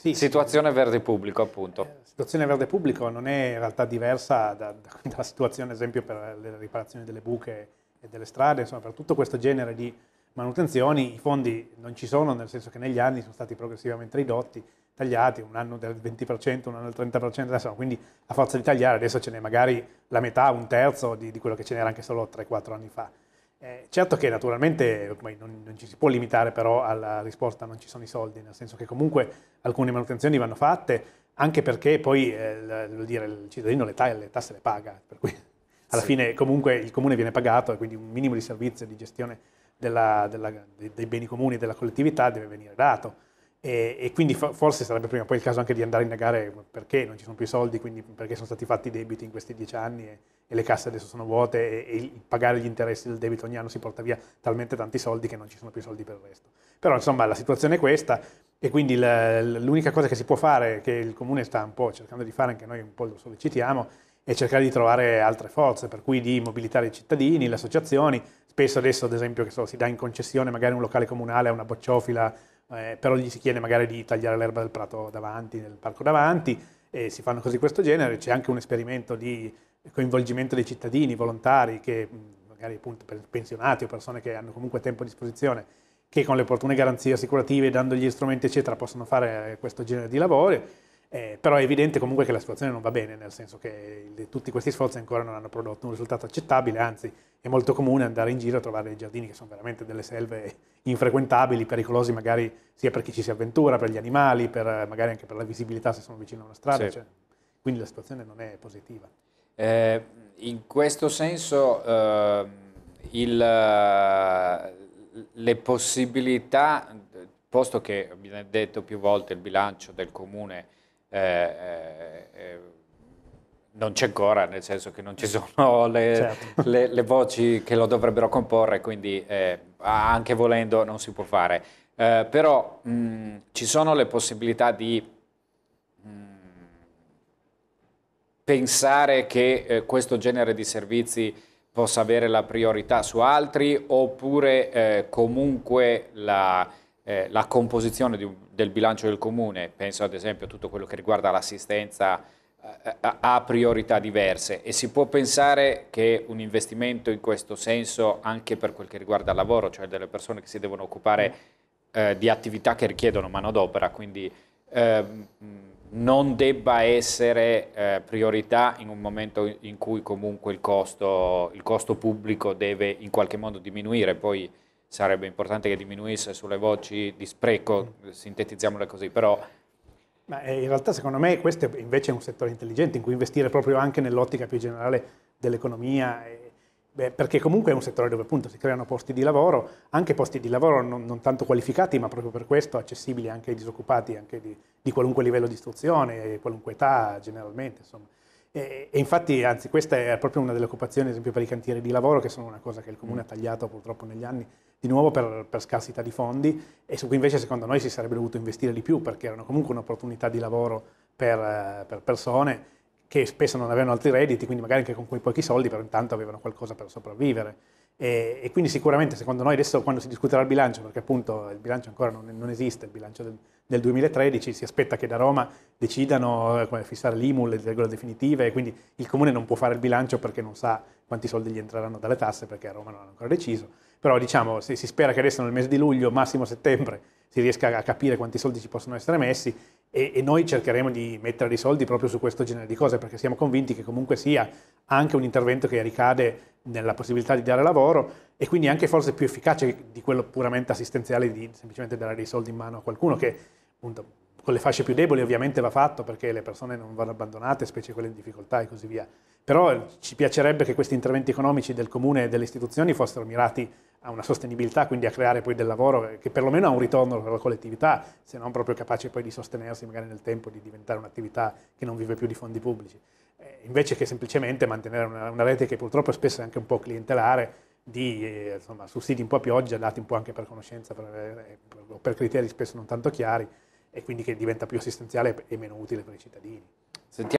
Sì, situazione sì. verde pubblico, appunto. La eh, situazione verde pubblico non è in realtà diversa da, da, dalla situazione, ad esempio, per le riparazioni delle buche e delle strade, insomma, per tutto questo genere di manutenzioni i fondi non ci sono, nel senso che negli anni sono stati progressivamente ridotti, tagliati, un anno del 20%, un anno del 30%, insomma, quindi a forza di tagliare adesso ce n'è magari la metà, un terzo di, di quello che ce n'era anche solo 3-4 anni fa. Eh, certo che naturalmente non, non, ci si può limitare però alla risposta non ci sono i soldi, nel senso che comunque alcune manutenzioni vanno fatte, anche perché poi eh, dire, il cittadino le, ta- le, tasse le paga, per cui alla sì. fine comunque il comune viene pagato e quindi un minimo di servizio di gestione della, della, dei beni comuni della collettività deve venire dato. E, e, quindi forse sarebbe prima o poi il caso anche di andare a indagare perché non ci sono più soldi, quindi perché sono stati fatti i debiti in questi dieci anni e, e le casse adesso sono vuote e, e, pagare gli interessi del debito ogni anno si porta via talmente tanti soldi che non ci sono più soldi per il resto. Però insomma la situazione è questa e quindi la, l'unica cosa che si può fare, che il comune sta un po' cercando di fare, anche noi un po' lo sollecitiamo, è cercare di trovare altre forze, per cui di mobilitare i cittadini, le associazioni, spesso adesso ad esempio so, si dà in concessione magari un locale comunale a una bocciofila eh, però gli si chiede magari di tagliare l'erba del prato davanti, nel parco davanti, e si fanno cose di questo genere. C'è anche un esperimento di coinvolgimento dei cittadini volontari, che, magari appunto per pensionati o persone che hanno comunque tempo a disposizione, che con le opportune garanzie assicurative, dando gli strumenti eccetera, possono fare questo genere di lavori eh, però è evidente comunque che la situazione non va bene, nel senso che il, tutti questi sforzi ancora non hanno prodotto un risultato accettabile, anzi è molto comune andare in giro a trovare dei giardini che sono veramente delle selve infrequentabili, pericolosi magari sia per chi ci si avventura, per gli animali, per, magari anche per la visibilità se sono vicino a una strada, sì. cioè, quindi la situazione non è positiva. Eh, in questo senso eh, il, le possibilità, posto che, abbiamo detto più volte, il bilancio del comune eh, eh, eh, non c'è ancora, nel senso che non ci sono le, certo. le, le voci che lo dovrebbero comporre, quindi eh, anche volendo non si può fare. Eh, però mh, ci sono le possibilità di pensare che eh, questo genere di servizi possa avere la priorità su altri oppure comunque la eh, la composizione di, del bilancio del comune, penso ad esempio a tutto quello che riguarda l'assistenza, eh, ha eh, priorità diverse e si può pensare che un investimento in questo senso anche per quel che riguarda il lavoro, cioè delle persone che si devono occupare eh, di attività che richiedono manodopera, quindi ehm, non debba essere eh, priorità in un momento in cui comunque il costo, il costo, pubblico deve in qualche modo diminuire. Poi sarebbe importante che diminuisse sulle voci di spreco, sintetizziamole così, però... Ma eh, in realtà secondo me questo invece è un settore intelligente in cui investire proprio anche nell'ottica più generale dell'economia, eh, beh, perché comunque è un settore dove appunto si creano posti di lavoro, anche posti di lavoro non, non tanto qualificati, ma proprio per questo accessibili anche ai disoccupati, anche di, di qualunque livello di istruzione, qualunque età generalmente, insomma. E, e, infatti, anzi, questa è proprio una delle occupazioni, ad esempio, per i cantieri di lavoro, che sono una cosa che il Comune mm. ha tagliato purtroppo negli anni, di nuovo per, per scarsità di fondi, e su cui invece secondo noi si sarebbe dovuto investire di più, perché erano comunque un'opportunità di lavoro per, per persone che spesso non avevano altri redditi, quindi magari anche con quei pochi soldi, però intanto avevano qualcosa per sopravvivere. E, e quindi sicuramente, secondo noi, adesso quando si discuterà il bilancio, perché appunto il bilancio ancora non, non esiste, il bilancio del nel 2013 si aspetta che da Roma decidano eh, come fissare l'IMU, le regole definitive, e quindi il comune non può fare il bilancio perché non sa quanti soldi gli entreranno dalle tasse perché a Roma non hanno ancora deciso. Però diciamo, si, si spera che adesso nel mese di luglio, massimo settembre, si riesca a capire quanti soldi ci possono essere messi e, e, noi cercheremo di mettere dei soldi proprio su questo genere di cose perché siamo convinti che comunque sia anche un intervento che ricade nella possibilità di dare lavoro e quindi anche forse più efficace di quello puramente assistenziale di semplicemente dare dei soldi in mano a qualcuno che appunto con le fasce più deboli ovviamente va fatto perché le persone non vanno abbandonate, specie quelle in difficoltà e così via. Però ci piacerebbe che questi interventi economici del comune e delle istituzioni fossero mirati a una sostenibilità, quindi a creare poi del lavoro che perlomeno ha un ritorno per la collettività, se non proprio capace poi di sostenersi magari nel tempo, di diventare un'attività che non vive più di fondi pubblici. Eh, invece che semplicemente mantenere una, una, rete che purtroppo spesso è anche un po' clientelare, di eh, insomma, sussidi un po' a pioggia, dati un po' anche per conoscenza o per, eh, per, per criteri spesso non tanto chiari, e quindi che diventa più assistenziale e meno utile per i cittadini. Sentiamo